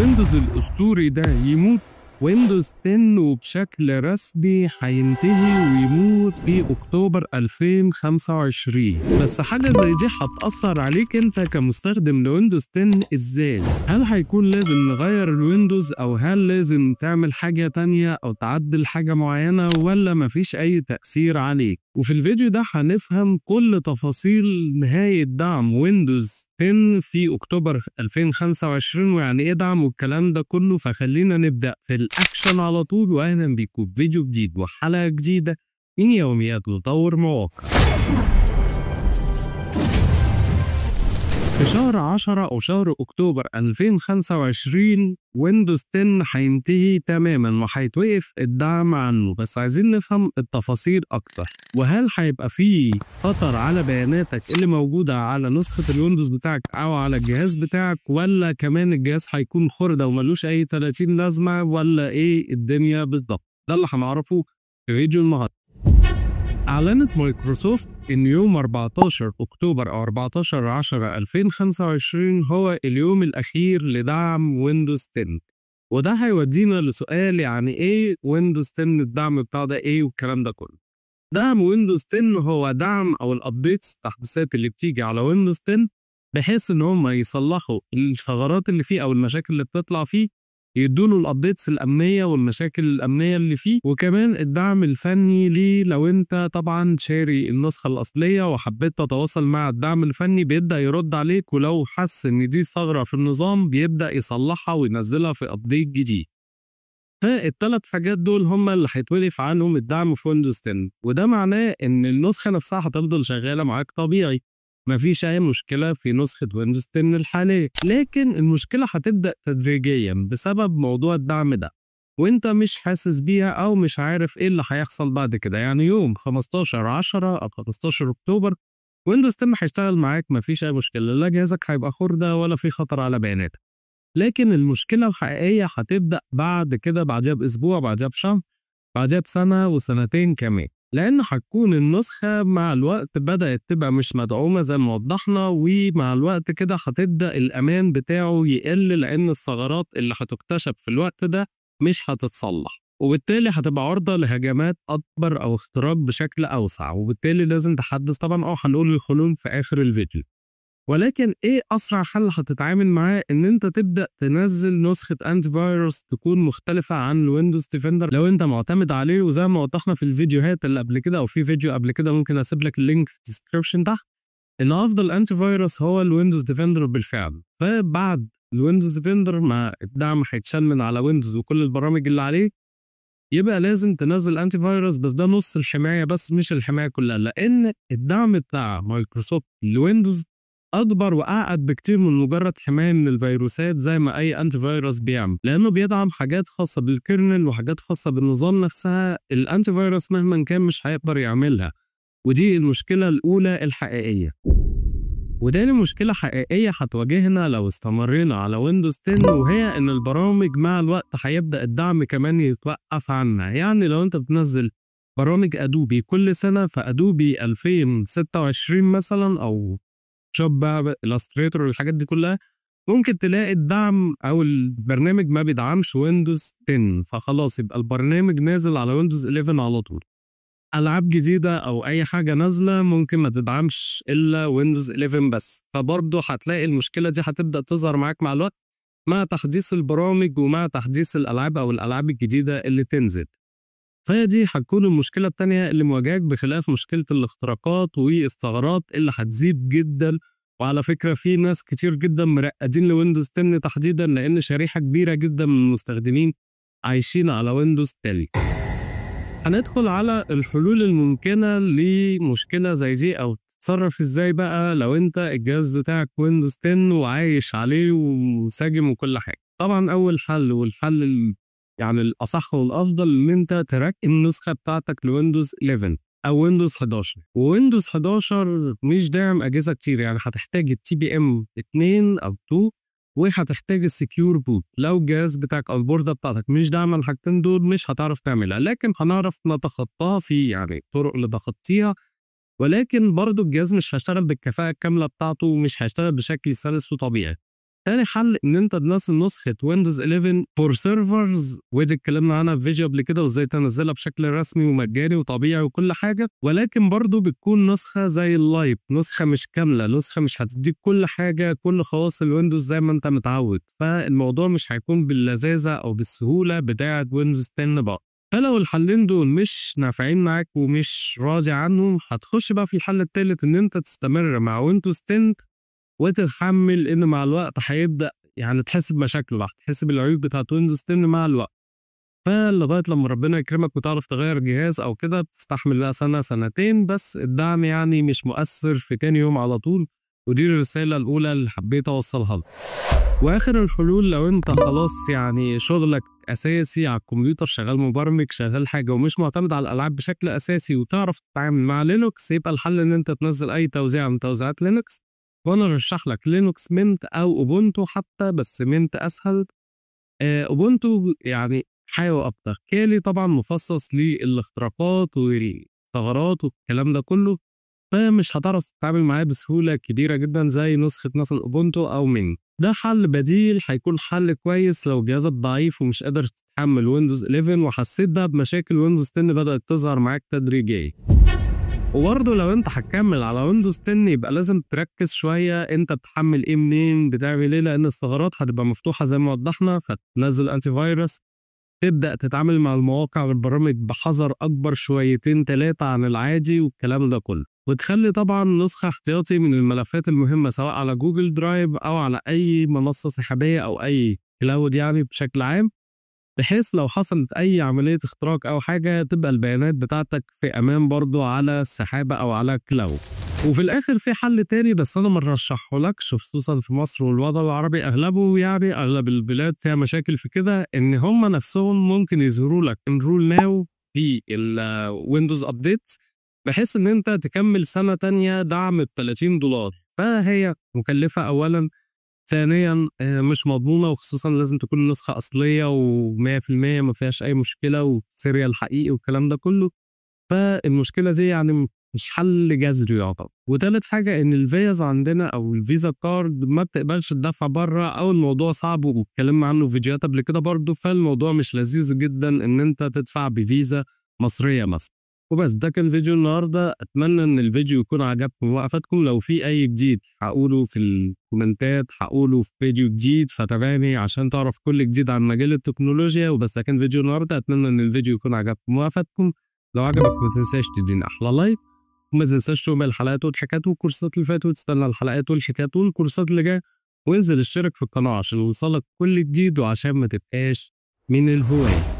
الويندوز الاسطوري ده يموت ويندوز 10 وبشكل رسمي هينتهي ويموت في اكتوبر 2025 بس حاجه زي دي هتاثر عليك انت كمستخدم لويندوز 10 ازاي هل هيكون لازم نغير الويندوز او هل لازم تعمل حاجه تانية او تعدل حاجه معينه ولا مفيش اي تاثير عليك وفي الفيديو ده هنفهم كل تفاصيل نهايه دعم ويندوز 10 في اكتوبر 2025 ويعني ايه دعم والكلام ده كله فخلينا نبدا في الأكشن على طول وأهلا بيكم فيديو جديد وحلقة جديدة من يوميات تطور مواقع في شهر 10 أو شهر أكتوبر 2025 ويندوز 10 هينتهي تماما وهيتوقف الدعم عنه بس عايزين نفهم التفاصيل أكتر وهل هيبقى فيه خطر على بياناتك اللي موجودة على نسخة الويندوز بتاعك أو على الجهاز بتاعك ولا كمان الجهاز هيكون خردة وملوش أي 30 لازمة ولا إيه الدنيا بالظبط ده اللي هنعرفه في فيديو النهاردة أعلنت مايكروسوفت إن يوم 14 أكتوبر أو 14 10 2025 هو اليوم الأخير لدعم ويندوز 10 وده هيودينا لسؤال يعني إيه ويندوز 10 الدعم بتاع ده إيه والكلام ده كله دعم ويندوز 10 هو دعم أو الأبديتس التحديثات اللي بتيجي على ويندوز 10 بحيث إن هم يصلحوا الثغرات اللي فيه أو المشاكل اللي بتطلع فيه يدوا له الابديتس الامنيه والمشاكل الامنيه اللي فيه وكمان الدعم الفني ليه لو انت طبعا شاري النسخه الاصليه وحبيت تتواصل مع الدعم الفني بيبدا يرد عليك ولو حس ان دي ثغره في النظام بيبدا يصلحها وينزلها في ابديت جديد فالتلات حاجات دول هم اللي هيتوقف عنهم الدعم في ويندوز 10 وده معناه ان النسخه نفسها هتفضل شغاله معاك طبيعي مفيش أي مشكلة في نسخة ويندوز 10 الحالية لكن المشكلة هتبدأ تدريجيا بسبب موضوع الدعم ده وانت مش حاسس بيها او مش عارف ايه اللي هيحصل بعد كده يعني يوم 15 10 او 15 اكتوبر ويندوز 10 هيشتغل معاك مفيش اي مشكله لا جهازك هيبقى خردة ولا في خطر على بياناتك لكن المشكله الحقيقيه هتبدا بعد كده بعدها باسبوع بعدها بشهر بعدها بسنه وسنتين كمان لأن هتكون النسخة مع الوقت بدأت تبقى مش مدعومة زي ما وضحنا ومع الوقت كده هتبدأ الأمان بتاعه يقل لأن الثغرات اللي هتكتشف في الوقت ده مش هتتصلح وبالتالي هتبقى عرضة لهجمات أكبر أو اختراق بشكل أوسع وبالتالي لازم تحدث طبعا أو آه، هنقول الخلون في آخر الفيديو ولكن ايه اسرع حل هتتعامل معاه ان انت تبدا تنزل نسخه انتي فايروس تكون مختلفه عن الويندوز ديفندر لو انت معتمد عليه وزي ما وضحنا في الفيديوهات اللي قبل كده او في فيديو قبل كده ممكن اسيب لك اللينك في الديسكربشن تحت ان افضل انتي فايروس هو الويندوز ديفندر بالفعل فبعد الويندوز ديفندر مع الدعم هيتشال من على ويندوز وكل البرامج اللي عليه يبقى لازم تنزل انتي فايروس بس ده نص الحمايه بس مش الحمايه كلها لان الدعم بتاع مايكروسوفت لويندوز اكبر واعقد بكتير من مجرد حمايه من الفيروسات زي ما اي انتي فيروس بيعمل لانه بيدعم حاجات خاصه بالكيرنل وحاجات خاصه بالنظام نفسها الانتي فيروس مهما كان مش هيقدر يعملها ودي المشكله الاولى الحقيقيه وده مشكلة حقيقية هتواجهنا لو استمرينا على ويندوز 10 وهي إن البرامج مع الوقت هيبدأ الدعم كمان يتوقف عنا يعني لو أنت بتنزل برامج أدوبي كل سنة فأدوبي 2026 مثلا أو شوب بقى الاستريتور والحاجات دي كلها ممكن تلاقي الدعم او البرنامج ما بيدعمش ويندوز 10 فخلاص يبقى البرنامج نازل على ويندوز 11 على طول العاب جديده او اي حاجه نازله ممكن ما تدعمش الا ويندوز 11 بس فبرضه هتلاقي المشكله دي هتبدا تظهر معاك مع الوقت مع تحديث البرامج ومع تحديث الالعاب او الالعاب الجديده اللي تنزل فهي دي هتكون المشكلة التانية اللي مواجهك بخلاف مشكلة الاختراقات والثغرات اللي هتزيد جدا وعلى فكرة في ناس كتير جدا مرقدين لويندوز 10 تحديدا لأن شريحة كبيرة جدا من المستخدمين عايشين على ويندوز 10 هندخل على الحلول الممكنة لمشكلة زي دي أو تتصرف ازاي بقى لو انت الجهاز بتاعك ويندوز 10 وعايش عليه ومنسجم وكل حاجة طبعا أول حل والحل يعني الاصح والافضل ان انت تركب النسخه بتاعتك لويندوز 11 او ويندوز 11 ويندوز 11 مش داعم اجهزه كتير يعني هتحتاج التي بي ام 2 او 2 وهتحتاج السكيور بوت لو الجهاز بتاعك او البورده بتاعتك مش داعمه الحاجتين دول مش هتعرف تعملها لكن هنعرف نتخطاها في يعني طرق لتخطيها ولكن برضه الجهاز مش هيشتغل بالكفاءه الكامله بتاعته ومش هيشتغل بشكل سلس وطبيعي تاني حل ان انت تنزل نسخه ويندوز 11 فور سيرفرز ودي اتكلمنا عنها في فيديو قبل كده وازاي تنزلها بشكل رسمي ومجاني وطبيعي وكل حاجه ولكن برضه بتكون نسخه زي اللايف نسخه مش كامله نسخه مش هتديك كل حاجه كل خواص الويندوز زي ما انت متعود فالموضوع مش هيكون باللذاذه او بالسهوله بتاعه ويندوز 10 بقى فلو الحلين دول مش نافعين معاك ومش راضي عنهم هتخش بقى في الحل التالت ان انت تستمر مع ويندوز 10 وتتحمل ان مع الوقت هيبدا يعني تحس بمشاكله تحس بالعيوب بتاعت ويندوز 10 مع الوقت فلغايه لما ربنا يكرمك وتعرف تغير جهاز او كده بتستحمل بقى سنه سنتين بس الدعم يعني مش مؤثر في تاني يوم على طول ودي الرساله الاولى اللي حبيت اوصلها لك واخر الحلول لو انت خلاص يعني شغلك اساسي على الكمبيوتر شغال مبرمج شغال حاجه ومش معتمد على الالعاب بشكل اساسي وتعرف تتعامل مع لينوكس يبقى الحل ان انت تنزل اي توزيع من توزيعات لينوكس وانا رشح لك لينوكس مينت او اوبونتو حتى بس مينت اسهل آه، اوبونتو يعني حيوي اكتر كالي طبعا مخصص للاختراقات والثغرات والكلام ده كله فمش هتعرف تتعامل معاه بسهوله كبيره جدا زي نسخه مثلا اوبونتو او مين ده حل بديل هيكون حل كويس لو جهازك ضعيف ومش قادر تتحمل ويندوز 11 وحسيت بقى بمشاكل ويندوز 10 بدأت تظهر معاك تدريجيا وبرضه لو انت هتكمل على ويندوز 10 يبقى لازم تركز شويه انت بتحمل ايه منين بتعمل ايه لان الثغرات هتبقى مفتوحه زي ما وضحنا فتنزل انتي فايروس تبدا تتعامل مع المواقع والبرامج بحذر اكبر شويتين ثلاثه عن العادي والكلام ده كله وتخلي طبعا نسخه احتياطي من الملفات المهمه سواء على جوجل درايف او على اي منصه سحابيه او اي كلاود يعني بشكل عام بحيث لو حصلت أي عملية اختراق أو حاجة تبقى البيانات بتاعتك في أمان برضو على السحابة أو على كلاود وفي الاخر في حل تاني بس انا ما لك خصوصا في مصر والوضع العربي اغلبه يعني اغلب البلاد فيها مشاكل في كده ان هم نفسهم ممكن يظهروا لك انرول ناو في الويندوز ابديت بحيث ان انت تكمل سنه تانية دعم ب 30 دولار فهي مكلفه اولا ثانيا آه، مش مضمونه وخصوصا لازم تكون نسخه اصليه و100% ما فيهاش اي مشكله وسيريال حقيقي والكلام ده كله فالمشكله دي يعني مش حل جذري يعتبر وتالت حاجه ان الفيز عندنا او الفيزا كارد ما بتقبلش الدفع بره او الموضوع صعب واتكلمنا عنه في فيديوهات قبل كده برضه فالموضوع مش لذيذ جدا ان انت تدفع بفيزا مصريه مثلا وبس ده كان فيديو النهارده اتمنى ان الفيديو يكون عجبكم ووقفتكم لو في اي جديد هقوله في الكومنتات هقوله في فيديو جديد فتابعني عشان تعرف كل جديد عن مجال التكنولوجيا وبس ده كان فيديو النهارده اتمنى ان الفيديو يكون عجبكم ووقفتكم لو عجبك ما تنساش تديني احلى لايك وما تنساش تعمل الحلقات والحكايات والكورسات اللي فاتت وتستنى الحلقات والحكايات والكورسات اللي جايه وانزل اشترك في القناه عشان يوصلك كل جديد وعشان ما تبقاش من الهوايه